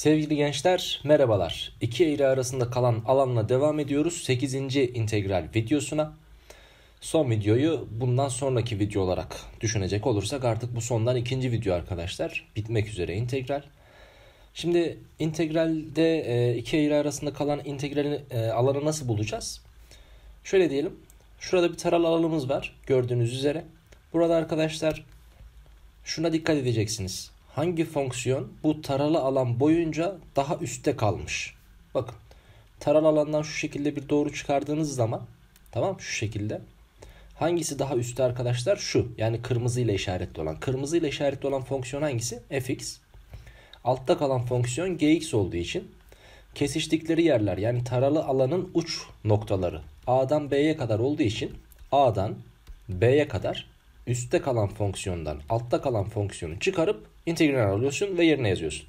Sevgili gençler merhabalar. İki eğri arasında kalan alanla devam ediyoruz. 8. integral videosuna. Son videoyu bundan sonraki video olarak düşünecek olursak artık bu sondan ikinci video arkadaşlar. Bitmek üzere integral. Şimdi integralde e, iki eğri arasında kalan integralin e, alanı nasıl bulacağız? Şöyle diyelim. Şurada bir taralı alanımız var gördüğünüz üzere. Burada arkadaşlar şuna dikkat edeceksiniz hangi fonksiyon bu taralı alan boyunca daha üstte kalmış. Bakın taralı alandan şu şekilde bir doğru çıkardığınız zaman tamam şu şekilde. Hangisi daha üstte arkadaşlar? Şu yani kırmızı ile işaretli olan. Kırmızı ile işaretli olan fonksiyon hangisi? fx. Altta kalan fonksiyon gx olduğu için kesiştikleri yerler yani taralı alanın uç noktaları A'dan B'ye kadar olduğu için A'dan B'ye kadar üstte kalan fonksiyondan altta kalan fonksiyonu çıkarıp integral alıyorsun ve yerine yazıyorsun.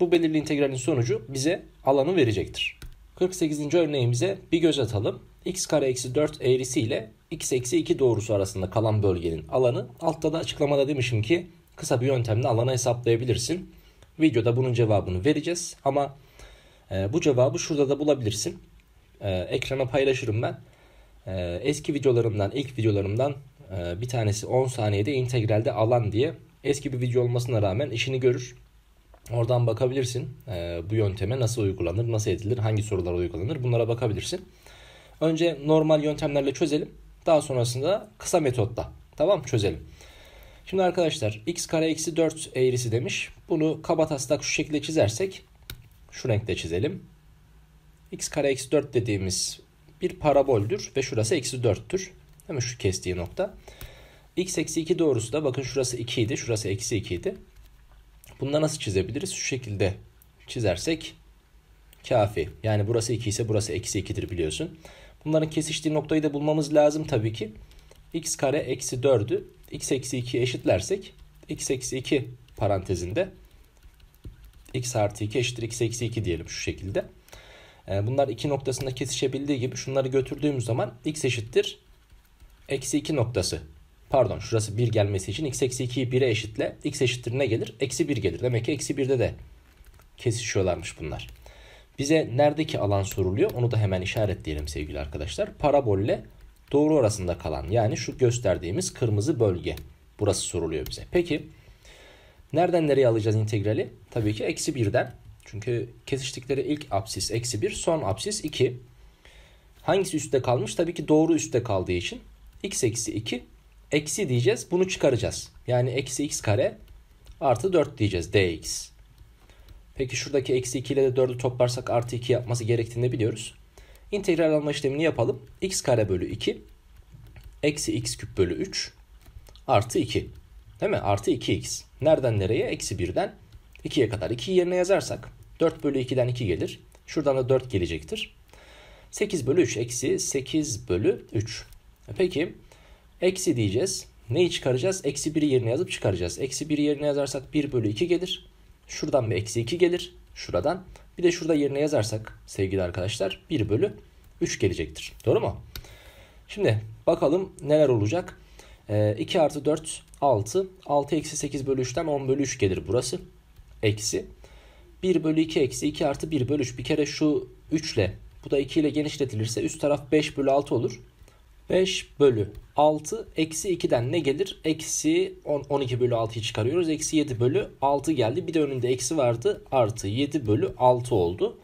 Bu belirli integralin sonucu bize alanı verecektir. 48. örneğimize bir göz atalım. x kare eksi 4 eğrisi ile x eksi 2 doğrusu arasında kalan bölgenin alanı altta da açıklamada demişim ki kısa bir yöntemle alanı hesaplayabilirsin. Videoda bunun cevabını vereceğiz ama e, bu cevabı şurada da bulabilirsin. E, ekrana paylaşırım ben. E, eski videolarımdan, ilk videolarımdan ee, bir tanesi 10 saniyede integralde alan diye eski bir video olmasına rağmen işini görür. Oradan bakabilirsin ee, bu yönteme nasıl uygulanır, nasıl edilir, hangi sorulara uygulanır bunlara bakabilirsin. Önce normal yöntemlerle çözelim. Daha sonrasında kısa metotla tamam çözelim. Şimdi arkadaşlar x kare eksi 4 eğrisi demiş. Bunu kabataslak şu şekilde çizersek şu renkte çizelim. x kare eksi 4 dediğimiz bir paraboldür ve şurası eksi 4'tür. Hemen şu kestiği nokta. X eksi 2 doğrusu da bakın şurası 2 idi. Şurası eksi 2 idi. Bunu nasıl çizebiliriz? Şu şekilde çizersek kafi. Yani burası 2 ise burası eksi 2'dir biliyorsun. Bunların kesiştiği noktayı da bulmamız lazım tabii ki. x kare eksi 4'ü x eksi 2 eşitlersek x eksi 2 parantezinde x artı 2 eşittir x eksi 2 diyelim şu şekilde. Ee, bunlar iki noktasında kesişebildiği gibi şunları götürdüğümüz zaman x eşittir eksi 2 noktası pardon şurası 1 gelmesi için x eksi 2'yi 1'e eşitle x eşittir ne gelir? Eksi 1 gelir. Demek ki eksi 1'de de kesişiyorlarmış bunlar. Bize neredeki alan soruluyor onu da hemen işaretleyelim sevgili arkadaşlar. Parabolle doğru arasında kalan yani şu gösterdiğimiz kırmızı bölge. Burası soruluyor bize. Peki nereden nereye alacağız integrali? Tabii ki eksi 1'den. Çünkü kesiştikleri ilk absis eksi 1 son absis 2. Hangisi üstte kalmış? Tabii ki doğru üstte kaldığı için x eksi 2 eksi diyeceğiz bunu çıkaracağız. Yani eksi x kare artı 4 diyeceğiz dx. Peki şuradaki eksi 2 ile de 4'ü toplarsak artı 2 yapması gerektiğini biliyoruz. İntegral alma işlemini yapalım. x kare bölü 2 eksi x küp bölü 3 artı 2. Değil mi? Artı 2x. Nereden nereye? Eksi 1'den 2'ye kadar. 2'yi yerine yazarsak 4 bölü 2'den 2 gelir. Şuradan da 4 gelecektir. 8 bölü 3 eksi 8 bölü 3. E peki eksi diyeceğiz. Neyi çıkaracağız? Eksi 1'i yerine yazıp çıkaracağız. Eksi 1'i yerine yazarsak 1 bölü 2 gelir. Şuradan bir eksi 2 gelir. Şuradan. Bir de şurada yerine yazarsak sevgili arkadaşlar 1 bölü 3 gelecektir. Doğru mu? Şimdi bakalım neler olacak. E, 2 artı 4 6. 6 eksi 8 bölü 3'ten 10 bölü 3 gelir burası. Eksi. 1 bölü 2 eksi 2 artı 1 bölü 3. Bir kere şu 3 ile bu da 2 ile genişletilirse üst taraf 5 bölü 6 olur. 5 bölü 6 eksi 2'den ne gelir? Eksi 10, 12 bölü 6'yı çıkarıyoruz. Eksi 7 bölü 6 geldi. Bir de önünde eksi vardı. Artı 7 bölü 6 oldu.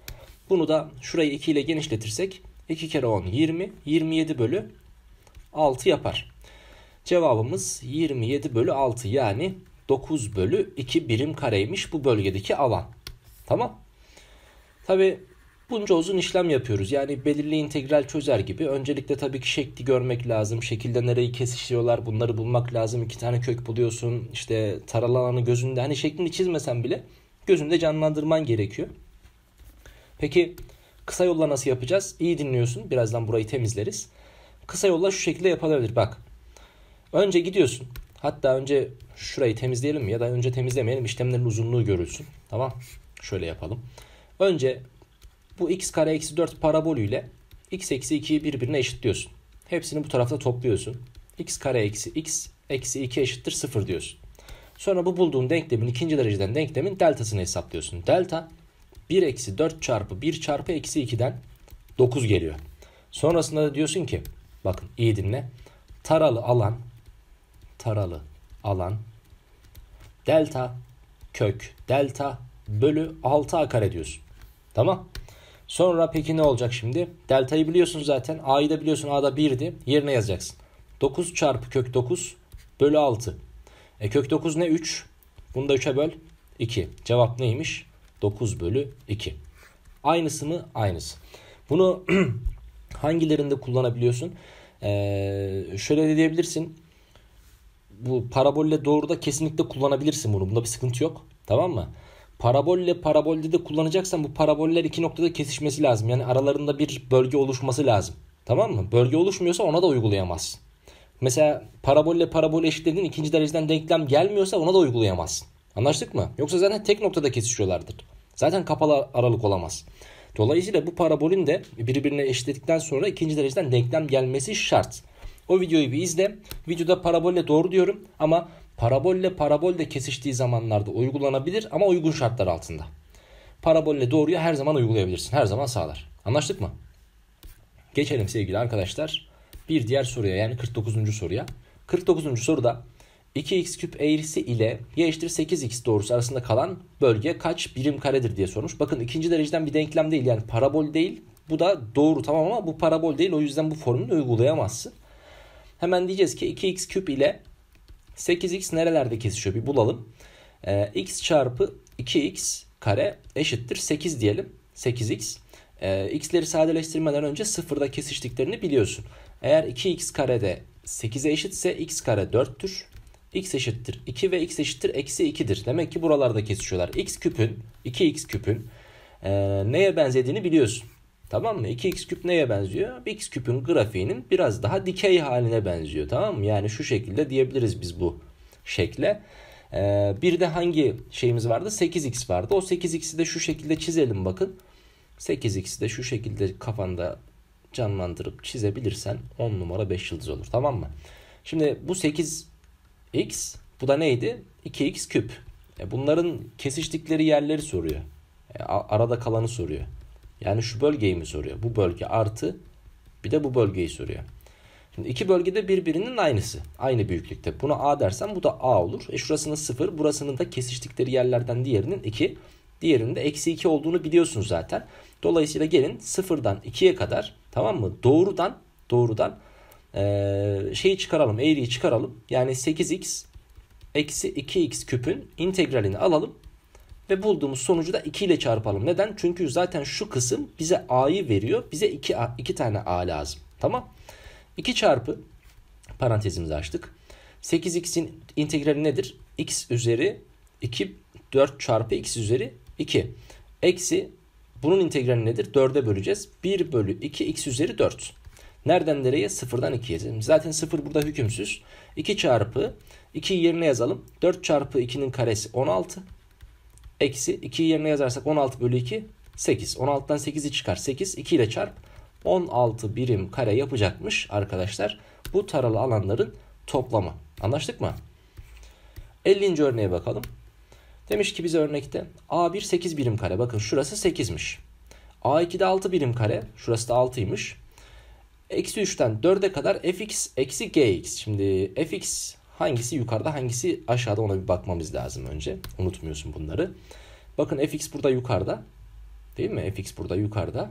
Bunu da şurayı 2 ile genişletirsek 2 kere 10 20. 27 bölü 6 yapar. Cevabımız 27 bölü 6 yani 9 bölü 2 birim kareymiş bu bölgedeki alan. Tamam. Tabi bunca uzun işlem yapıyoruz. Yani belirli integral çözer gibi. Öncelikle tabii ki şekli görmek lazım. Şekilde nereyi kesişiyorlar bunları bulmak lazım. İki tane kök buluyorsun. İşte taralı alanı gözünde. Hani şeklini çizmesen bile gözünde canlandırman gerekiyor. Peki kısa yolla nasıl yapacağız? İyi dinliyorsun. Birazdan burayı temizleriz. Kısa yolla şu şekilde yapılabilir. Bak. Önce gidiyorsun. Hatta önce şurayı temizleyelim ya da önce temizlemeyelim. İşlemlerin uzunluğu görülsün. Tamam. Şöyle yapalım. Önce bu x kare eksi 4 parabolüyle x eksi 2'yi birbirine eşitliyorsun. Hepsini bu tarafta topluyorsun. x kare eksi x eksi 2 eşittir 0 diyorsun. Sonra bu bulduğun denklemin ikinci dereceden denklemin deltasını hesaplıyorsun. Delta 1 eksi 4 çarpı 1 çarpı eksi 2'den 9 geliyor. Sonrasında da diyorsun ki bakın iyi dinle. Taralı alan taralı alan delta kök delta bölü 6a kare diyorsun. Tamam. Sonra peki ne olacak şimdi? Deltayı biliyorsun zaten. A'yı da biliyorsun. A'da 1'di. Yerine yazacaksın. 9 çarpı kök 9 bölü 6. E kök 9 ne? 3. Bunu da 3'e böl. 2. Cevap neymiş? 9 bölü 2. Aynısı mı? Aynısı. Bunu hangilerinde kullanabiliyorsun? Ee, şöyle de diyebilirsin. Bu parabolle doğruda kesinlikle kullanabilirsin bunu. Bunda bir sıkıntı yok. Tamam mı? Parabolle parabolde de kullanacaksan bu paraboller iki noktada kesişmesi lazım. Yani aralarında bir bölge oluşması lazım. Tamam mı? Bölge oluşmuyorsa ona da uygulayamazsın. Mesela parabolle parabol eşitlediğin ikinci dereceden denklem gelmiyorsa ona da uygulayamazsın. Anlaştık mı? Yoksa zaten tek noktada kesişiyorlardır. Zaten kapalı aralık olamaz. Dolayısıyla bu parabolün de birbirine eşitledikten sonra ikinci dereceden denklem gelmesi şart. O videoyu bir izle. Videoda parabolle doğru diyorum ama Parabolle parabolde kesiştiği zamanlarda uygulanabilir ama uygun şartlar altında. Parabolle doğruya her zaman uygulayabilirsin. Her zaman sağlar. Anlaştık mı? Geçelim sevgili arkadaşlar. Bir diğer soruya yani 49. soruya. 49. soruda 2x küp eğrisi ile y eşittir 8x doğrusu arasında kalan bölge kaç birim karedir diye sormuş. Bakın ikinci dereceden bir denklem değil yani parabol değil. Bu da doğru tamam ama bu parabol değil o yüzden bu formülü uygulayamazsın. Hemen diyeceğiz ki 2x küp ile 8x nerelerde kesişiyor bir bulalım. E, x çarpı 2x kare eşittir 8 diyelim. 8x. E, ee, x'leri sadeleştirmeden önce sıfırda kesiştiklerini biliyorsun. Eğer 2x kare de 8'e eşitse x kare 4'tür. x eşittir 2 ve x eşittir eksi 2'dir. Demek ki buralarda kesişiyorlar. x küpün 2x küpün e, neye benzediğini biliyorsun. Tamam mı? 2x küp neye benziyor? x küpün grafiğinin biraz daha dikey haline benziyor. Tamam mı? Yani şu şekilde diyebiliriz biz bu şekle. Ee, bir de hangi şeyimiz vardı? 8x vardı. O 8x'i de şu şekilde çizelim bakın. 8x'i de şu şekilde kafanda canlandırıp çizebilirsen 10 numara 5 yıldız olur. Tamam mı? Şimdi bu 8x bu da neydi? 2x küp. E, bunların kesiştikleri yerleri soruyor. E, arada kalanı soruyor. Yani şu bölgeyi mi soruyor? Bu bölge artı bir de bu bölgeyi soruyor. Şimdi iki bölgede birbirinin aynısı. Aynı büyüklükte. Buna A dersen bu da A olur. E şurasının 0, burasının da kesiştikleri yerlerden diğerinin 2. Diğerinin de eksi 2 olduğunu biliyorsun zaten. Dolayısıyla gelin 0'dan 2'ye kadar tamam mı? Doğrudan doğrudan ee, şeyi çıkaralım. Eğriyi çıkaralım. Yani 8x eksi 2x küpün integralini alalım ve bulduğumuz sonucu da 2 ile çarpalım. Neden? Çünkü zaten şu kısım bize a'yı veriyor. Bize 2, a, 2 tane a lazım. Tamam. 2 çarpı parantezimizi açtık. 8x'in integrali nedir? x üzeri 2 4 çarpı x üzeri 2. Eksi bunun integrali nedir? 4'e böleceğiz. 1 bölü 2 x üzeri 4. Nereden nereye? 0'dan 2'ye. Zaten 0 burada hükümsüz. 2 çarpı 2 yerine yazalım. 4 çarpı 2'nin karesi 16 Eksi 2'yi yerine yazarsak 16 bölü 2 8. 16'dan 8'i çıkar. 8 2 ile çarp. 16 birim kare yapacakmış arkadaşlar. Bu taralı alanların toplamı. Anlaştık mı? 50. örneğe bakalım. Demiş ki bize örnekte A1 8 birim kare. Bakın şurası 8'miş. A2'de 6 birim kare. Şurası da 6'ymış. Eksi 3'ten 4'e kadar fx eksi gx. Şimdi fx Hangisi yukarıda hangisi aşağıda ona bir bakmamız lazım önce. Unutmuyorsun bunları. Bakın fx burada yukarıda. Değil mi? fx burada yukarıda.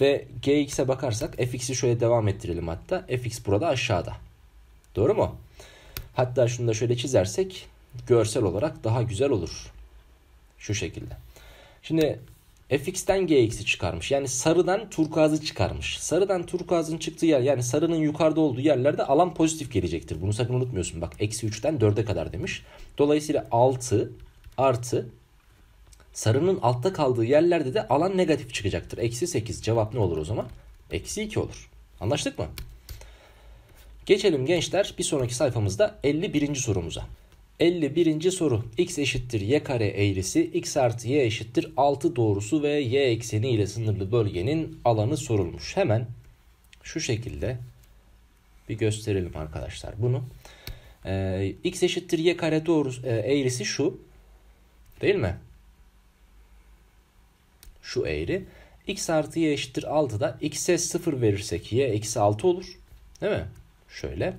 Ve gx'e bakarsak fx'i şöyle devam ettirelim hatta. fx burada aşağıda. Doğru mu? Hatta şunu da şöyle çizersek görsel olarak daha güzel olur. Şu şekilde. Şimdi fx'ten gx'i çıkarmış. Yani sarıdan turkuazı çıkarmış. Sarıdan turkuazın çıktığı yer yani sarının yukarıda olduğu yerlerde alan pozitif gelecektir. Bunu sakın unutmuyorsun. Bak eksi 3'ten 4'e kadar demiş. Dolayısıyla 6 artı sarının altta kaldığı yerlerde de alan negatif çıkacaktır. Eksi 8 cevap ne olur o zaman? Eksi 2 olur. Anlaştık mı? Geçelim gençler bir sonraki sayfamızda 51. sorumuza. 51. soru. X eşittir y kare eğrisi, x artı y eşittir 6 doğrusu ve y ekseni ile sınırlı bölgenin alanı sorulmuş. Hemen şu şekilde bir gösterelim arkadaşlar bunu. Ee, x eşittir y kare doğrusu e, eğrisi şu. Değil mi? Şu eğri. x artı y eşittir 6 da x'e 0 verirsek y eksi 6 olur. Değil mi? Şöyle.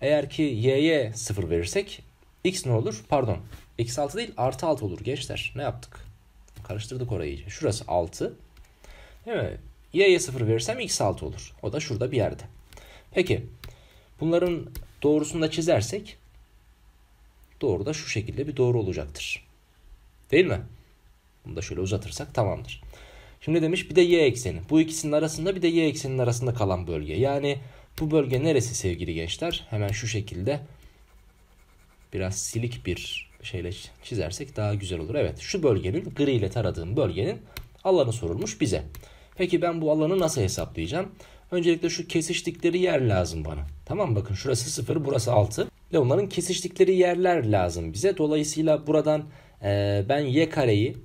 Eğer ki y'ye 0 verirsek X ne olur? Pardon. Eksi 6 değil artı 6 olur gençler. Ne yaptık? Karıştırdık orayı iyice. Şurası 6. Değil mi? Y'ye 0 verirsem x 6 olur. O da şurada bir yerde. Peki bunların doğrusunu da çizersek doğru da şu şekilde bir doğru olacaktır. Değil mi? Bunu da şöyle uzatırsak tamamdır. Şimdi demiş bir de y ekseni. Bu ikisinin arasında bir de y ekseninin arasında kalan bölge. Yani bu bölge neresi sevgili gençler? Hemen şu şekilde biraz silik bir şeyle çizersek daha güzel olur. Evet şu bölgenin gri ile taradığım bölgenin alanı sorulmuş bize. Peki ben bu alanı nasıl hesaplayacağım? Öncelikle şu kesiştikleri yer lazım bana. Tamam bakın şurası 0 burası 6. Ve onların kesiştikleri yerler lazım bize. Dolayısıyla buradan e, ben y kareyi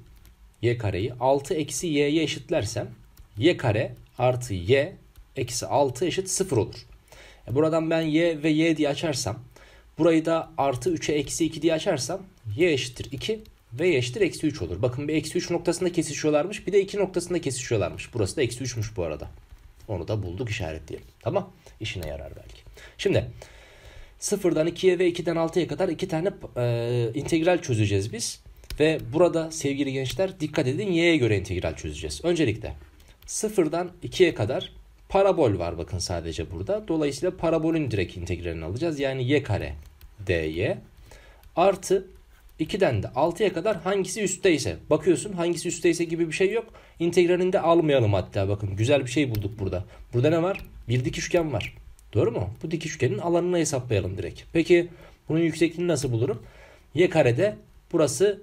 y kareyi 6 eksi y'ye eşitlersem y kare artı y eksi 6 eşit 0 olur. E, buradan ben y ve y diye açarsam Burayı da artı 3'e eksi 2 diye açarsam y eşittir 2 ve y eşittir eksi 3 olur. Bakın bir eksi 3 noktasında kesişiyorlarmış bir de 2 noktasında kesişiyorlarmış. Burası da eksi 3'müş bu arada. Onu da bulduk işaretleyelim. Tamam işine yarar belki. Şimdi sıfırdan 2'ye ve 2'den 6'ya kadar iki tane e, integral çözeceğiz biz. Ve burada sevgili gençler dikkat edin y'ye göre integral çözeceğiz. Öncelikle sıfırdan 2'ye kadar parabol var bakın sadece burada. Dolayısıyla parabolün direkt integralini alacağız. Yani y kare dy artı 2'den de 6'ya kadar hangisi üstteyse bakıyorsun hangisi üstteyse gibi bir şey yok. İntegralinde almayalım hatta bakın güzel bir şey bulduk burada. Burada ne var? Bir dik üçgen var. Doğru mu? Bu dik üçgenin alanını hesaplayalım direkt. Peki bunun yüksekliğini nasıl bulurum? Y karede burası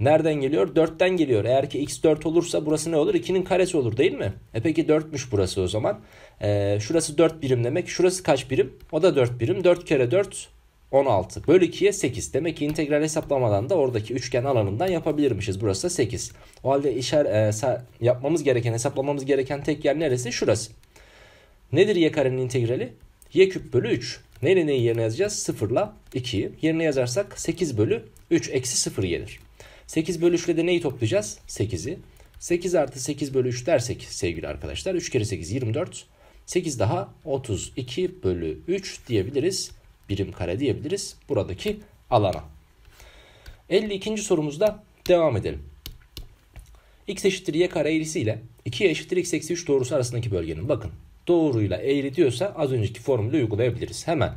nereden geliyor? 4'ten geliyor. Eğer ki x 4 olursa burası ne olur? 2'nin karesi olur değil mi? E peki 4'müş burası o zaman. Ee, şurası 4 birim demek. Şurası kaç birim? O da 4 birim. 4 kere 4 16 bölü 2'ye 8. Demek ki integral hesaplamadan da oradaki üçgen alanından yapabilirmişiz. Burası da 8. O halde işer e, yapmamız gereken, hesaplamamız gereken tek yer neresi? Şurası. Nedir y karenin integrali? y küp bölü 3. Neyle neyi yerine yazacağız? 0 ile 2'yi. Yerine yazarsak 8 bölü 3 eksi 0 gelir. 8 bölü 3 ile de neyi toplayacağız? 8'i. 8 artı 8 bölü 3 dersek sevgili arkadaşlar 3 kere 8 24. 8 daha 32 bölü 3 diyebiliriz birim kare diyebiliriz buradaki alana. 52. sorumuzda devam edelim. x eşittir y kare eğrisiyle 2 eşittir x eksi 3 doğrusu arasındaki bölgenin bakın doğruyla eğri diyorsa az önceki formülü uygulayabiliriz. Hemen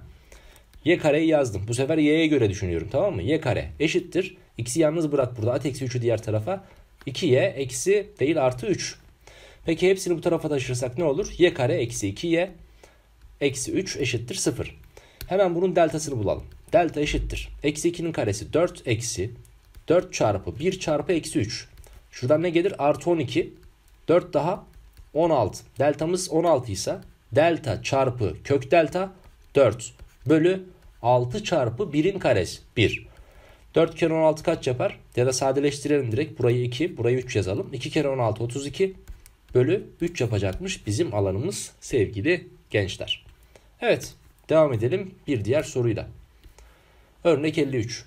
y kareyi yazdım. Bu sefer y'ye göre düşünüyorum tamam mı? y kare eşittir. x'i yalnız bırak burada at eksi 3'ü diğer tarafa 2y eksi değil artı 3. Peki hepsini bu tarafa taşırsak ne olur? y kare eksi 2y eksi 3 eşittir 0. Hemen bunun deltasını bulalım. Delta eşittir. Eksi 2'nin karesi 4 eksi 4 çarpı 1 çarpı eksi 3. Şuradan ne gelir? Artı 12. 4 daha 16. Deltamız 16 ise delta çarpı kök delta 4 bölü 6 çarpı 1'in karesi 1. 4 kere 16 kaç yapar? Ya da sadeleştirelim direkt. Burayı 2, burayı 3 yazalım. 2 kere 16 32 bölü 3 yapacakmış bizim alanımız sevgili gençler. Evet Devam edelim bir diğer soruyla. Örnek 53.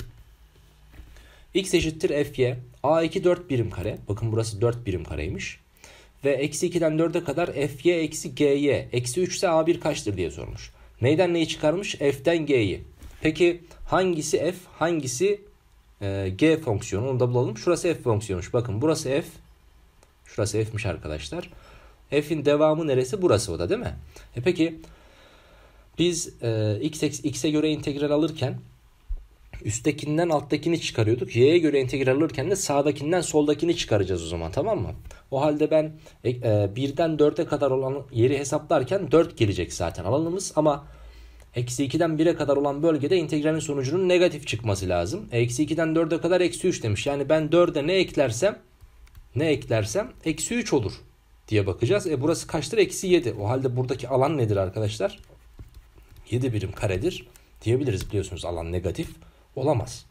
X eşittir F'ye A2 4 birim kare. Bakın burası 4 birim kareymiş. Ve eksi 2'den 4'e kadar F'y eksi G'y eksi 3 ise A1 kaçtır diye sormuş. Neyden neyi çıkarmış? F'den G'yi. Peki hangisi F hangisi e, G fonksiyonu onu da bulalım. Şurası F fonksiyonmuş. Bakın burası F. Şurası F'miş arkadaşlar. F'in devamı neresi? Burası o da değil mi? E peki biz e, x, x'e göre integral alırken üsttekinden alttakini çıkarıyorduk. Y'ye göre integral alırken de sağdakinden soldakini çıkaracağız o zaman tamam mı? O halde ben e, e, 1'den 4'e kadar olan yeri hesaplarken 4 gelecek zaten alanımız ama eksi 2'den 1'e kadar olan bölgede integralin sonucunun negatif çıkması lazım. Eksi 2'den 4'e kadar eksi 3 demiş. Yani ben 4'e ne eklersem ne eklersem eksi 3 olur diye bakacağız. E burası kaçtır? Eksi 7. O halde buradaki alan nedir arkadaşlar? 7 birim karedir diyebiliriz biliyorsunuz alan negatif olamaz.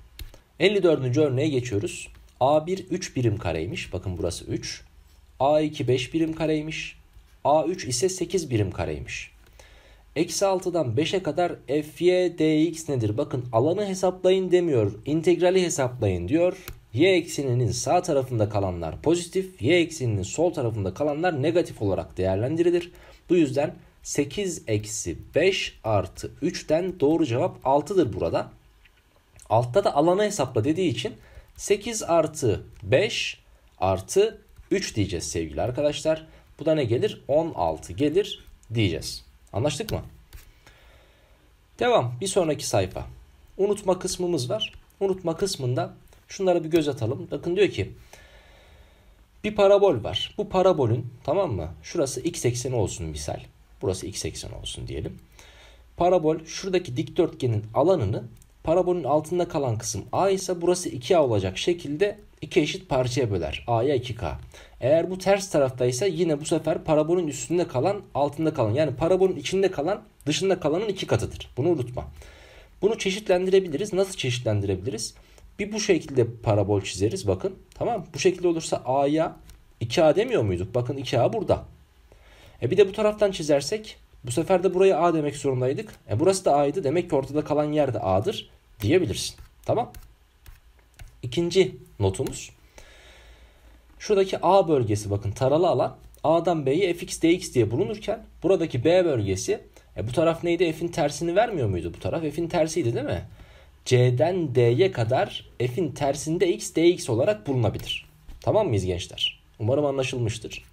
54. örneğe geçiyoruz. A1 3 birim kareymiş. Bakın burası 3. A2 5 birim kareymiş. A3 ise 8 birim kareymiş. Eksi 6'dan 5'e kadar fy dx nedir? Bakın alanı hesaplayın demiyor. İntegrali hesaplayın diyor. Y ekseninin sağ tarafında kalanlar pozitif, y ekseninin sol tarafında kalanlar negatif olarak değerlendirilir. Bu yüzden 8 eksi 5 artı 3'ten doğru cevap 6'dır burada. Altta da alanı hesapla dediği için 8 artı 5 artı 3 diyeceğiz sevgili arkadaşlar. Bu da ne gelir? 16 gelir diyeceğiz. Anlaştık mı? Devam. Bir sonraki sayfa. Unutma kısmımız var. Unutma kısmında şunlara bir göz atalım. Bakın diyor ki bir parabol var. Bu parabolün tamam mı? Şurası x ekseni olsun misal. Burası x eksen olsun diyelim. Parabol şuradaki dikdörtgenin alanını parabolün altında kalan kısım a ise burası 2a olacak şekilde iki eşit parçaya böler. a'ya 2k. Eğer bu ters taraftaysa yine bu sefer parabolün üstünde kalan altında kalan yani parabolün içinde kalan dışında kalanın iki katıdır. Bunu unutma. Bunu çeşitlendirebiliriz. Nasıl çeşitlendirebiliriz? Bir bu şekilde parabol çizeriz bakın. Tamam Bu şekilde olursa a'ya 2a demiyor muyduk? Bakın 2a burada. E bir de bu taraftan çizersek bu sefer de burayı A demek zorundaydık. E burası da A'ydı. Demek ki ortada kalan yer de A'dır diyebilirsin. Tamam. İkinci notumuz. Şuradaki A bölgesi bakın taralı alan A'dan B'ye fx dx diye bulunurken buradaki B bölgesi e bu taraf neydi? F'in tersini vermiyor muydu bu taraf? F'in tersiydi değil mi? C'den D'ye kadar F'in tersinde x dx olarak bulunabilir. Tamam mıyız gençler? Umarım anlaşılmıştır.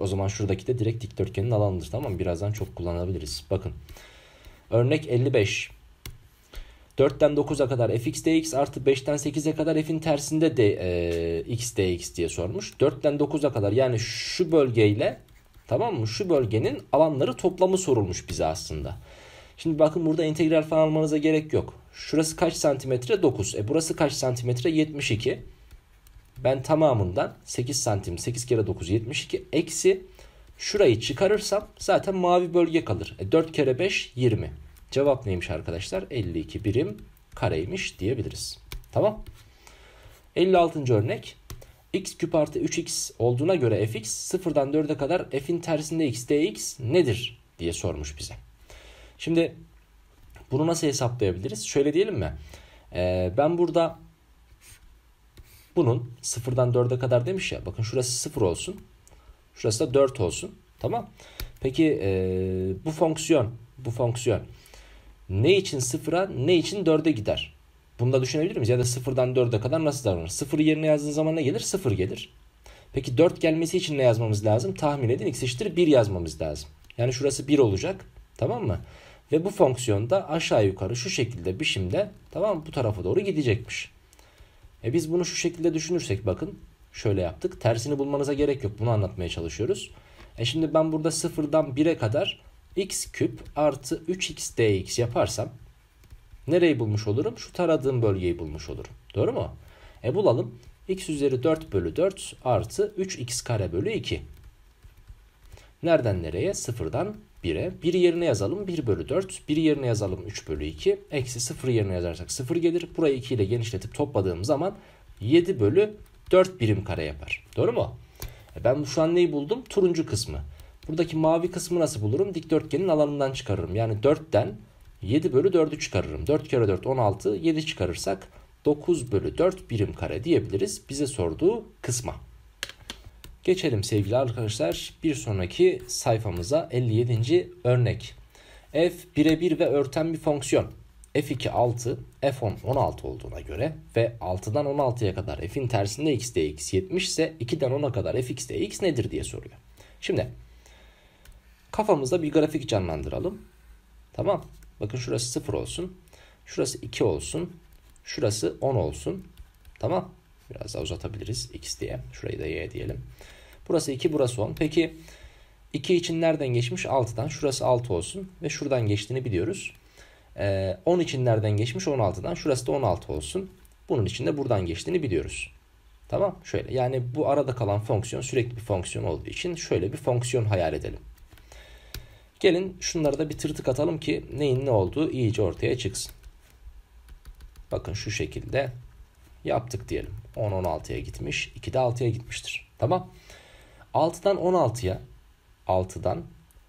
O zaman şuradaki de direkt dikdörtgenin alanıdır. Tamam mı? Birazdan çok kullanabiliriz. Bakın. Örnek 55. 4'ten 9'a kadar fx dx artı 5'ten 8'e kadar f'in tersinde de e, x dx diye sormuş. 4'ten 9'a kadar yani şu bölgeyle tamam mı? Şu bölgenin alanları toplamı sorulmuş bize aslında. Şimdi bakın burada integral falan almanıza gerek yok. Şurası kaç santimetre? 9. E burası kaç santimetre? 72 ben tamamından 8 santim 8 kere 9 72 eksi şurayı çıkarırsam zaten mavi bölge kalır. E 4 kere 5 20. Cevap neymiş arkadaşlar? 52 birim kareymiş diyebiliriz. Tamam. 56. örnek. x küp artı 3x olduğuna göre fx sıfırdan 4'e kadar f'in tersinde x dx nedir diye sormuş bize. Şimdi bunu nasıl hesaplayabiliriz? Şöyle diyelim mi? Ee, ben burada bunun sıfırdan dörde kadar demiş ya. Bakın şurası sıfır olsun. Şurası da dört olsun. Tamam. Peki e, bu fonksiyon bu fonksiyon ne için sıfıra ne için dörde gider? Bunu da düşünebilir miyiz? Ya da sıfırdan dörde kadar nasıl davranır? Sıfır yerine yazdığın zaman ne gelir? Sıfır gelir. Peki dört gelmesi için ne yazmamız lazım? Tahmin edin x eşittir 1 yazmamız lazım. Yani şurası bir olacak. Tamam mı? Ve bu fonksiyon da aşağı yukarı şu şekilde biçimde tamam mı? bu tarafa doğru gidecekmiş. E biz bunu şu şekilde düşünürsek bakın şöyle yaptık. Tersini bulmanıza gerek yok. Bunu anlatmaya çalışıyoruz. E şimdi ben burada sıfırdan 1'e kadar x küp artı 3x dx yaparsam nereyi bulmuş olurum? Şu taradığım bölgeyi bulmuş olurum. Doğru mu? E bulalım. x üzeri 4 bölü 4 artı 3x kare bölü 2. Nereden nereye? Sıfırdan 1'e. 1 yerine yazalım 1 bölü 4. 1 yerine yazalım 3 bölü 2. Eksi 0 yerine yazarsak 0 gelir. Burayı 2 ile genişletip topladığım zaman 7 bölü 4 birim kare yapar. Doğru mu? E, ben şu an neyi buldum? Turuncu kısmı. Buradaki mavi kısmı nasıl bulurum? Dikdörtgenin alanından çıkarırım. Yani 4'ten 7 bölü 4'ü çıkarırım. 4 kere 4 16. 7 çıkarırsak 9 bölü 4 birim kare diyebiliriz bize sorduğu kısma. Geçelim sevgili arkadaşlar bir sonraki sayfamıza 57. örnek. F birebir ve örten bir fonksiyon. F2 6, F10 16 olduğuna göre ve 6'dan 16'ya kadar F'in tersinde x de x 70 ise 2'den 10'a kadar fx de x nedir diye soruyor. Şimdi kafamızda bir grafik canlandıralım. Tamam. Bakın şurası 0 olsun. Şurası 2 olsun. Şurası 10 olsun. Tamam. Biraz daha uzatabiliriz x diye. Şurayı da y diyelim. Burası 2 burası 10. Peki 2 için nereden geçmiş? 6'dan. Şurası 6 olsun ve şuradan geçtiğini biliyoruz. Ee, 10 için nereden geçmiş? 16'dan. Şurası da 16 olsun. Bunun için de buradan geçtiğini biliyoruz. Tamam şöyle yani bu arada kalan fonksiyon sürekli bir fonksiyon olduğu için şöyle bir fonksiyon hayal edelim. Gelin şunlara da bir tırtık atalım ki neyin ne olduğu iyice ortaya çıksın. Bakın şu şekilde yaptık diyelim. 10 16'ya gitmiş, 2 de 6'ya gitmiştir. Tamam. 6'dan 16'ya 6'dan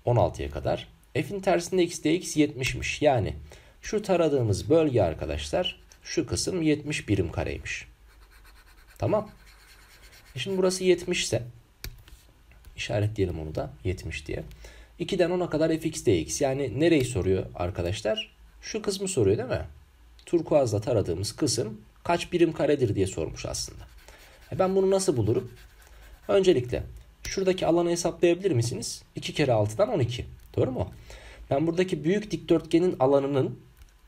16'ya kadar f'in tersinde x dx 70'miş. Yani şu taradığımız bölge arkadaşlar şu kısım 70 birim kareymiş. Tamam. E şimdi burası 70 ise işaretleyelim onu da 70 diye. 2'den 10'a kadar fx dx yani nereyi soruyor arkadaşlar? Şu kısmı soruyor değil mi? Turkuazla taradığımız kısım kaç birim karedir diye sormuş aslında. E ben bunu nasıl bulurum? Öncelikle Şuradaki alanı hesaplayabilir misiniz? 2 kere 6'dan 12. Doğru mu? Ben buradaki büyük dikdörtgenin alanının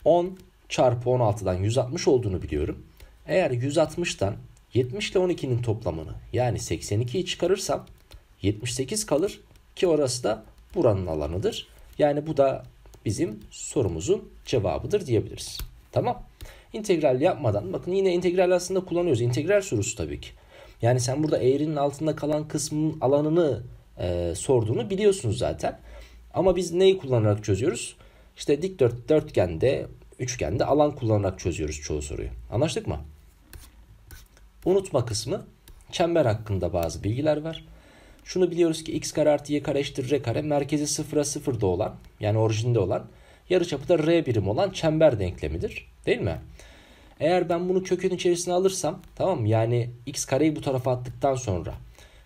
10 çarpı 16'dan 160 olduğunu biliyorum. Eğer 160'tan 70 ile 12'nin toplamını yani 82'yi çıkarırsam 78 kalır ki orası da buranın alanıdır. Yani bu da bizim sorumuzun cevabıdır diyebiliriz. Tamam. İntegral yapmadan bakın yine integral aslında kullanıyoruz. İntegral sorusu tabii ki. Yani sen burada eğrinin altında kalan kısmın alanını e, sorduğunu biliyorsunuz zaten. Ama biz neyi kullanarak çözüyoruz? İşte dikdört, dörtgende, üçgende alan kullanarak çözüyoruz çoğu soruyu. Anlaştık mı? Unutma kısmı çember hakkında bazı bilgiler var. Şunu biliyoruz ki x kare artı y kare eşittir r kare merkezi sıfıra sıfırda olan yani orijinde olan yarıçapı da r birim olan çember denklemidir. Değil mi? Eğer ben bunu kökün içerisine alırsam tamam Yani x kareyi bu tarafa attıktan sonra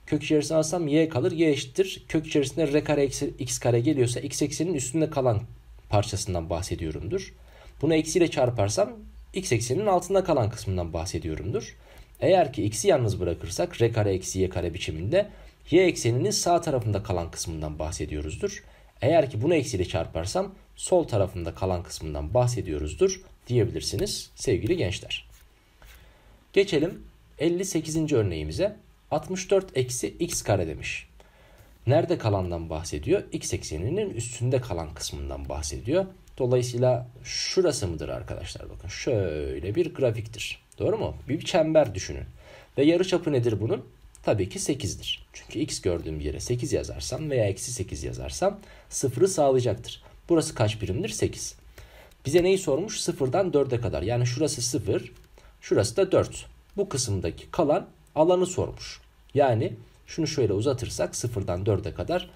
kök içerisine alsam y kalır. Y eşittir. Kök içerisinde r kare eksi x kare geliyorsa x ekseninin üstünde kalan parçasından bahsediyorumdur. Bunu eksiyle çarparsam x ekseninin altında kalan kısmından bahsediyorumdur. Eğer ki x'i yalnız bırakırsak r kare eksi y kare biçiminde y ekseninin sağ tarafında kalan kısmından bahsediyoruzdur. Eğer ki bunu eksiyle çarparsam sol tarafında kalan kısmından bahsediyoruzdur diyebilirsiniz sevgili gençler. Geçelim 58. örneğimize. 64 eksi x kare demiş. Nerede kalandan bahsediyor? X ekseninin üstünde kalan kısmından bahsediyor. Dolayısıyla şurası mıdır arkadaşlar? Bakın şöyle bir grafiktir. Doğru mu? Bir çember düşünün. Ve yarıçapı nedir bunun? Tabii ki 8'dir. Çünkü x gördüğüm yere 8 yazarsam veya eksi 8 yazarsam sıfırı sağlayacaktır. Burası kaç birimdir? 8. Bize neyi sormuş? Sıfırdan 4'e kadar. Yani şurası 0, şurası da 4. Bu kısımdaki kalan alanı sormuş. Yani şunu şöyle uzatırsak sıfırdan 4'e kadar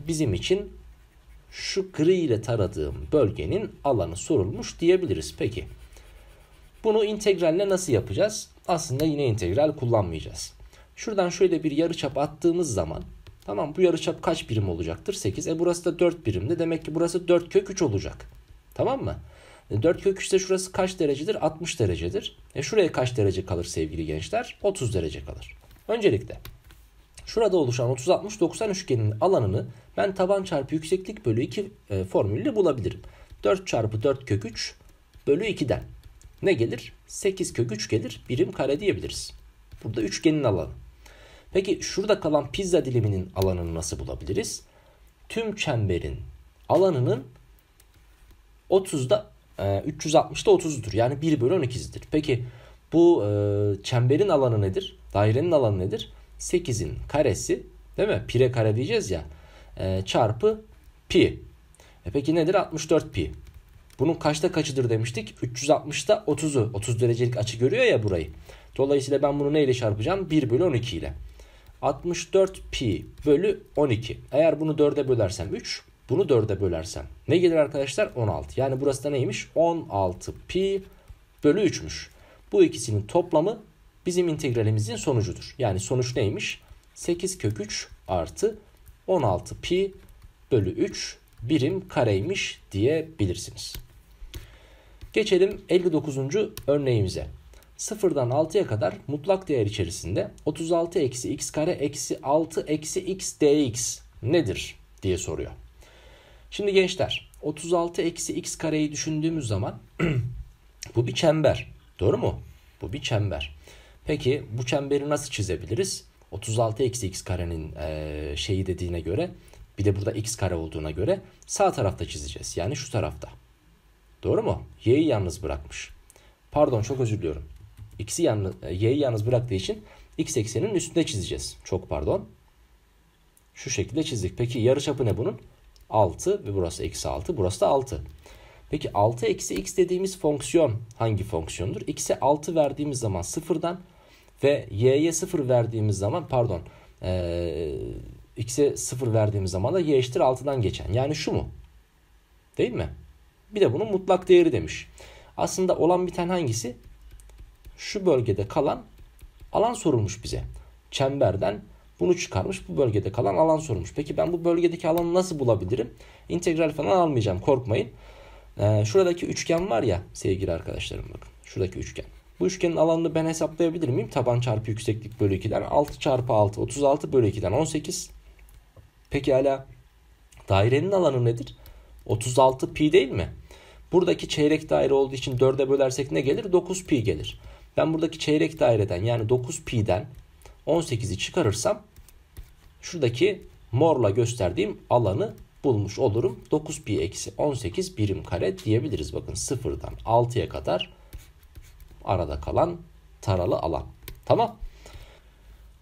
bizim için şu gri ile taradığım bölgenin alanı sorulmuş diyebiliriz. Peki bunu integralle nasıl yapacağız? Aslında yine integral kullanmayacağız. Şuradan şöyle bir yarıçap attığımız zaman tamam bu yarıçap kaç birim olacaktır? 8. E burası da 4 birimdi. Demek ki burası 4 kök 3 olacak. Tamam mı? 4 e, kök 3'te şurası kaç derecedir? 60 derecedir. E şuraya kaç derece kalır sevgili gençler? 30 derece kalır. Öncelikle şurada oluşan 30-60-90 üçgenin alanını ben taban çarpı yükseklik bölü 2 e, formülüyle bulabilirim. 4 çarpı 4 kök 3 bölü 2'den ne gelir? 8 kök 3 gelir. Birim kare diyebiliriz. Burada üçgenin alanı. Peki şurada kalan pizza diliminin alanını nasıl bulabiliriz? Tüm çemberin alanının 30'da 360'da 30'dur. Yani 1 bölü 12'dir. Peki bu e, çemberin alanı nedir? Dairenin alanı nedir? 8'in karesi değil mi? Pire kare diyeceğiz ya. E, çarpı pi. E peki nedir? 64 pi. Bunun kaçta kaçıdır demiştik? 360'da 30'u. 30 derecelik açı görüyor ya burayı. Dolayısıyla ben bunu neyle çarpacağım? 1 bölü 12 ile. 64 pi bölü 12. Eğer bunu 4'e bölersem 3. Bunu 4'e bölersen, ne gelir arkadaşlar? 16. Yani burası da neymiş? 16 pi bölü 3'müş. Bu ikisinin toplamı bizim integralimizin sonucudur. Yani sonuç neymiş? 8 kök 3 artı 16 pi bölü 3 birim kareymiş diyebilirsiniz. Geçelim 59. örneğimize. 0'dan 6'ya kadar mutlak değer içerisinde 36 eksi x kare eksi 6 eksi x dx nedir diye soruyor. Şimdi gençler 36 eksi x kareyi düşündüğümüz zaman bu bir çember. Doğru mu? Bu bir çember. Peki bu çemberi nasıl çizebiliriz? 36 eksi x karenin e, şeyi dediğine göre bir de burada x kare olduğuna göre sağ tarafta çizeceğiz. Yani şu tarafta. Doğru mu? Y'yi yalnız bırakmış. Pardon çok özür diliyorum. X'i yalnız, e, Y'yi yalnız bıraktığı için x ekseninin üstünde çizeceğiz. Çok pardon. Şu şekilde çizdik. Peki yarıçapı ne bunun? 6 ve burası eksi 6. Burası da 6. Peki 6 eksi x dediğimiz fonksiyon hangi fonksiyondur? X'e 6 verdiğimiz zaman 0'dan ve y'ye 0 verdiğimiz zaman pardon e, x'e 0 verdiğimiz zaman da y eşittir 6'dan geçen. Yani şu mu? Değil mi? Bir de bunun mutlak değeri demiş. Aslında olan biten hangisi? Şu bölgede kalan alan sorulmuş bize. Çemberden bunu çıkarmış bu bölgede kalan alan sormuş. Peki ben bu bölgedeki alanı nasıl bulabilirim? İntegral falan almayacağım korkmayın. Ee, şuradaki üçgen var ya sevgili arkadaşlarım bakın. Şuradaki üçgen. Bu üçgenin alanını ben hesaplayabilir miyim? Taban çarpı yükseklik bölü 2'den 6 çarpı 6 36 bölü 2'den 18. Peki hala dairenin alanı nedir? 36 pi değil mi? Buradaki çeyrek daire olduğu için 4'e bölersek ne gelir? 9 pi gelir. Ben buradaki çeyrek daireden yani 9 pi'den 18'i çıkarırsam şuradaki morla gösterdiğim alanı bulmuş olurum. 9 pi eksi 18 birim kare diyebiliriz. Bakın sıfırdan 6'ya kadar arada kalan taralı alan. Tamam.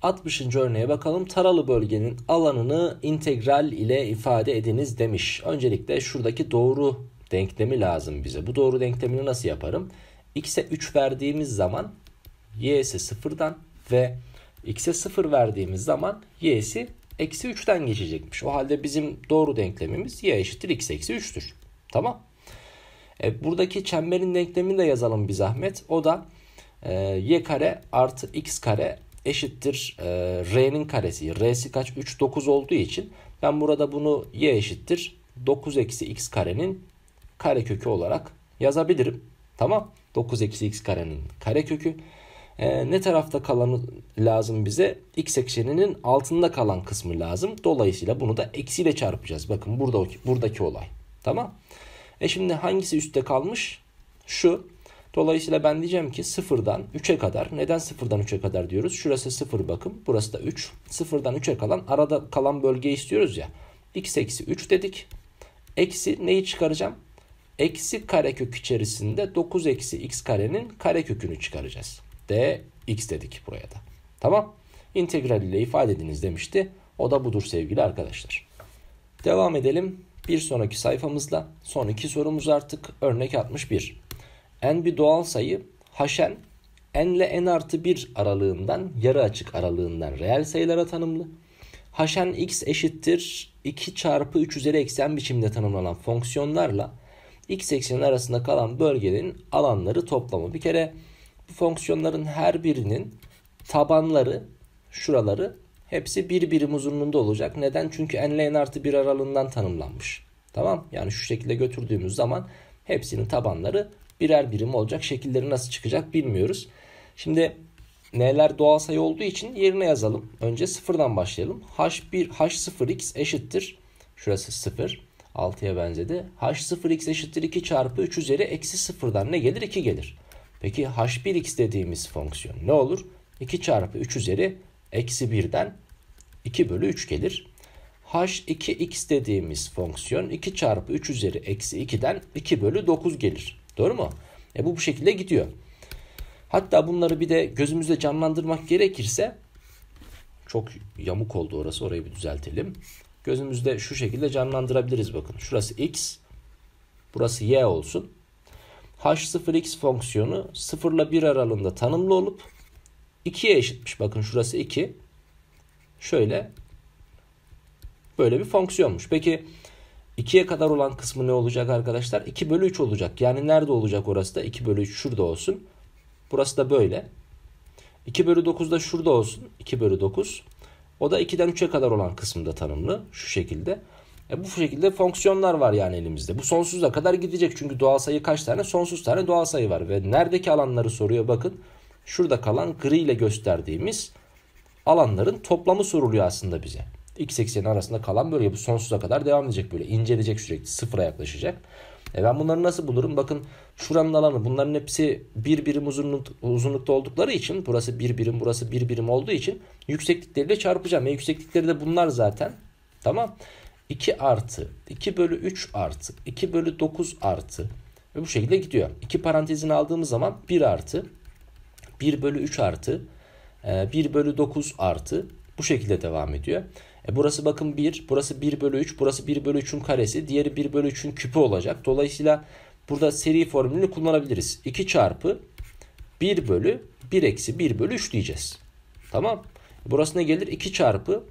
60. örneğe bakalım. Taralı bölgenin alanını integral ile ifade ediniz demiş. Öncelikle şuradaki doğru denklemi lazım bize. Bu doğru denklemini nasıl yaparım? X'e 3 verdiğimiz zaman y'si sıfırdan ve x'e 0 verdiğimiz zaman y'si eksi 3'ten geçecekmiş. O halde bizim doğru denklemimiz y eşittir x eksi 3'tür. Tamam. E, buradaki çemberin denklemini de yazalım bir zahmet. O da e, y kare artı x kare eşittir e, r'nin karesi. R'si kaç? 3, 9 olduğu için ben burada bunu y eşittir 9 eksi x karenin karekökü olarak yazabilirim. Tamam. 9 eksi x karenin karekökü. kökü e, ne tarafta kalanı lazım bize? X ekseninin altında kalan kısmı lazım. Dolayısıyla bunu da eksiyle çarpacağız. Bakın burada buradaki olay. Tamam. E şimdi hangisi üstte kalmış? Şu. Dolayısıyla ben diyeceğim ki 0'dan 3'e kadar. Neden 0'dan 3'e kadar diyoruz? Şurası 0 bakın. Burası da 3. 0'dan 3'e kalan arada kalan bölge istiyoruz ya. X eksi 3 dedik. Eksi neyi çıkaracağım? Eksi karekök içerisinde 9 eksi x karenin karekökünü çıkaracağız de x dedik buraya da. Tamam. İntegral ile ifade ediniz demişti. O da budur sevgili arkadaşlar. Devam edelim. Bir sonraki sayfamızla son iki sorumuz artık örnek 61. n bir doğal sayı hn n ile n artı 1 aralığından yarı açık aralığından reel sayılara tanımlı. hn x eşittir 2 çarpı 3 üzeri eksen biçiminde tanımlanan fonksiyonlarla x ekseni arasında kalan bölgenin alanları toplamı. Bir kere fonksiyonların her birinin tabanları, şuraları hepsi bir birim uzunluğunda olacak. Neden? Çünkü n n artı 1 aralığından tanımlanmış. Tamam yani şu şekilde götürdüğümüz zaman hepsinin tabanları birer birim olacak. Şekilleri nasıl çıkacak bilmiyoruz. Şimdi neler doğal sayı olduğu için yerine yazalım. Önce sıfırdan başlayalım. h1 h0x eşittir. Şurası 0. 6'ya benzedi. h0x eşittir 2 çarpı 3 üzeri eksi sıfırdan ne gelir? 2 gelir. Peki h1x dediğimiz fonksiyon ne olur? 2 çarpı 3 üzeri eksi 1'den 2 bölü 3 gelir. h2x dediğimiz fonksiyon 2 çarpı 3 üzeri eksi 2'den 2 bölü 9 gelir. Doğru mu? E bu bu şekilde gidiyor. Hatta bunları bir de gözümüzde canlandırmak gerekirse çok yamuk oldu orası orayı bir düzeltelim. Gözümüzde şu şekilde canlandırabiliriz bakın. Şurası x, burası y olsun h0x fonksiyonu 0 ile 1 aralığında tanımlı olup 2'ye eşitmiş. Bakın şurası 2. Şöyle böyle bir fonksiyonmuş. Peki 2'ye kadar olan kısmı ne olacak arkadaşlar? 2 bölü 3 olacak. Yani nerede olacak orası da? 2 bölü 3 şurada olsun. Burası da böyle. 2 bölü 9 da şurada olsun. 2 bölü 9. O da 2'den 3'e kadar olan kısımda tanımlı. Şu şekilde. E bu şekilde fonksiyonlar var yani elimizde. Bu sonsuza kadar gidecek çünkü doğal sayı kaç tane? Sonsuz tane doğal sayı var ve neredeki alanları soruyor bakın. Şurada kalan gri ile gösterdiğimiz alanların toplamı soruluyor aslında bize. X ekseni arasında kalan bölge bu sonsuza kadar devam edecek böyle inceleyecek sürekli sıfıra yaklaşacak. E ben bunları nasıl bulurum? Bakın şuranın alanı bunların hepsi bir birim uzunluk, uzunlukta oldukları için burası bir birim burası bir birim olduğu için yükseklikleriyle çarpacağım. E yükseklikleri de bunlar zaten. Tamam. 2 artı 2 bölü 3 artı 2 bölü 9 artı ve bu şekilde gidiyor. 2 parantezini aldığımız zaman 1 artı 1 bölü 3 artı 1 e, bölü 9 artı bu şekilde devam ediyor. E burası bakın 1, burası 1 bölü 3, burası 1 bölü 3'ün karesi, diğeri 1 bölü 3'ün küpü olacak. Dolayısıyla burada seri formülünü kullanabiliriz. 2 çarpı 1 bölü 1 eksi 1 bölü 3 diyeceğiz. Tamam. Burası ne gelir 2 çarpı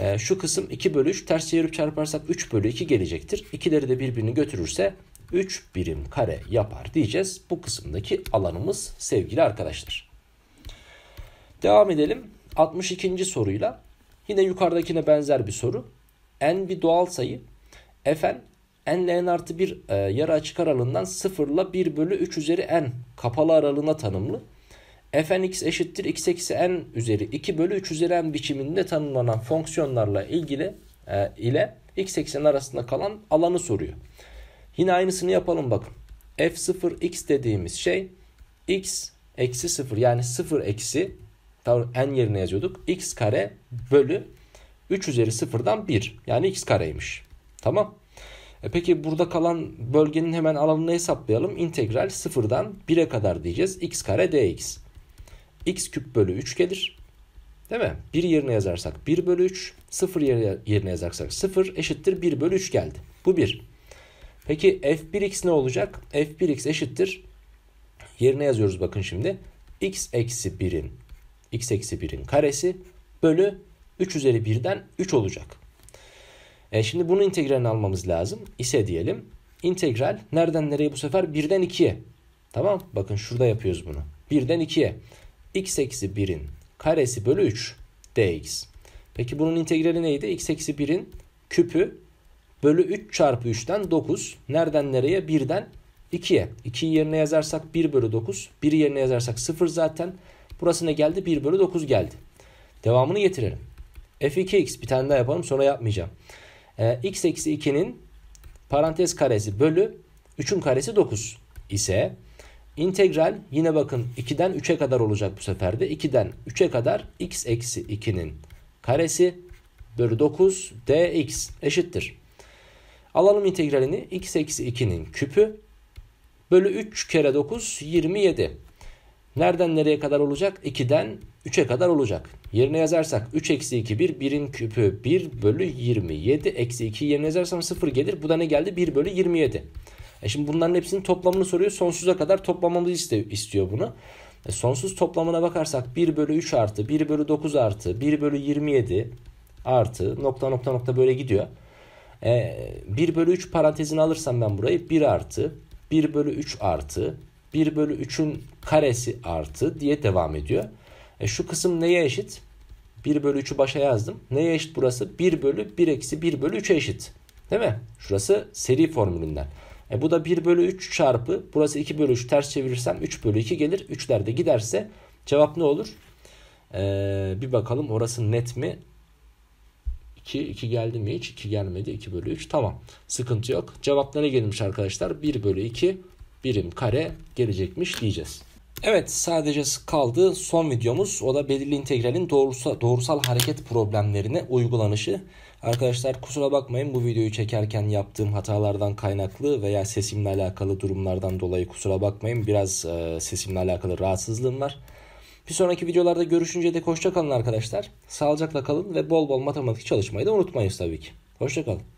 e, şu kısım 2 bölü 3 ters çevirip çarparsak 3 bölü 2 gelecektir. İkileri de birbirini götürürse 3 birim kare yapar diyeceğiz. Bu kısımdaki alanımız sevgili arkadaşlar. Devam edelim. 62. soruyla yine yukarıdakine benzer bir soru. n bir doğal sayı. fn n ile n artı 1 e, yarı açık aralığından 0 ile 1 bölü 3 üzeri n kapalı aralığına tanımlı fnx eşittir x eksi n üzeri 2 bölü 3 üzeri n biçiminde tanımlanan fonksiyonlarla ilgili e, ile x eksen arasında kalan alanı soruyor. Yine aynısını yapalım bakın. f0 x dediğimiz şey x eksi 0 yani 0 eksi n yerine yazıyorduk. x kare bölü 3 üzeri 0'dan 1 yani x kareymiş. Tamam. E peki burada kalan bölgenin hemen alanını hesaplayalım. İntegral 0'dan 1'e kadar diyeceğiz. x kare dx x küp bölü 3 gelir. Değil mi? 1 yerine yazarsak 1 bölü 3, 0 yerine yazarsak 0 eşittir 1 bölü 3 geldi. Bu 1. Peki f1x ne olacak? f1x eşittir. Yerine yazıyoruz bakın şimdi. x eksi 1'in x eksi 1'in karesi bölü 3 üzeri 1'den 3 olacak. E şimdi bunun integralini almamız lazım. İse diyelim. İntegral nereden nereye bu sefer? 1'den 2'ye. Tamam Bakın şurada yapıyoruz bunu. 1'den 2'ye x eksi 1'in karesi bölü 3 dx. Peki bunun integrali neydi? x eksi 1'in küpü bölü 3 çarpı 3'ten 9. Nereden nereye? 1'den 2'ye. 2'yi yerine yazarsak 1 bölü 9. 1'i yerine yazarsak 0 zaten. Burası ne geldi? 1 bölü 9 geldi. Devamını getirelim. f2x bir tane daha yapalım sonra yapmayacağım. Ee, x eksi 2'nin parantez karesi bölü 3'ün karesi 9 ise İntegral yine bakın 2'den 3'e kadar olacak bu sefer de. 2'den 3'e kadar x eksi 2'nin karesi bölü 9 dx eşittir. Alalım integralini x eksi 2'nin küpü bölü 3 kere 9 27. Nereden nereye kadar olacak? 2'den 3'e kadar olacak. Yerine yazarsak 3 eksi 2 1 1'in küpü 1 bölü 27 eksi 2 yerine yazarsam 0 gelir. Bu da ne geldi? 1 bölü 27. E şimdi bunların hepsinin toplamını soruyor. Sonsuza kadar toplamamızı iste, istiyor bunu. E sonsuz toplamına bakarsak 1 bölü 3 artı 1 bölü 9 artı 1 bölü 27 artı nokta nokta nokta böyle gidiyor. E, 1 bölü 3 parantezini alırsam ben burayı 1 artı 1 bölü 3 artı 1 bölü 3'ün karesi artı diye devam ediyor. E, şu kısım neye eşit? 1 bölü 3'ü başa yazdım. Neye eşit burası? 1 bölü 1 eksi 1 bölü 3'e eşit. Değil mi? Şurası seri formülünden. E bu da 1 bölü 3 çarpı burası 2 bölü 3 ters çevirirsem 3 bölü 2 gelir. 3'ler de giderse cevap ne olur? Ee, bir bakalım orası net mi? 2, 2 geldi mi hiç? 2 gelmedi. 2 bölü 3. Tamam. Sıkıntı yok. Cevaplara gelmiş arkadaşlar. 1 bölü 2 birim kare gelecekmiş diyeceğiz. Evet sadece kaldı son videomuz. O da belirli integralin doğrusa, doğrusal hareket problemlerine uygulanışı. Arkadaşlar kusura bakmayın bu videoyu çekerken yaptığım hatalardan kaynaklı veya sesimle alakalı durumlardan dolayı kusura bakmayın. Biraz e, sesimle alakalı rahatsızlığım var. Bir sonraki videolarda görüşünce de hoşça kalın arkadaşlar. Sağlıcakla kalın ve bol bol matematik çalışmayı da unutmayın tabii ki. Hoşça kalın.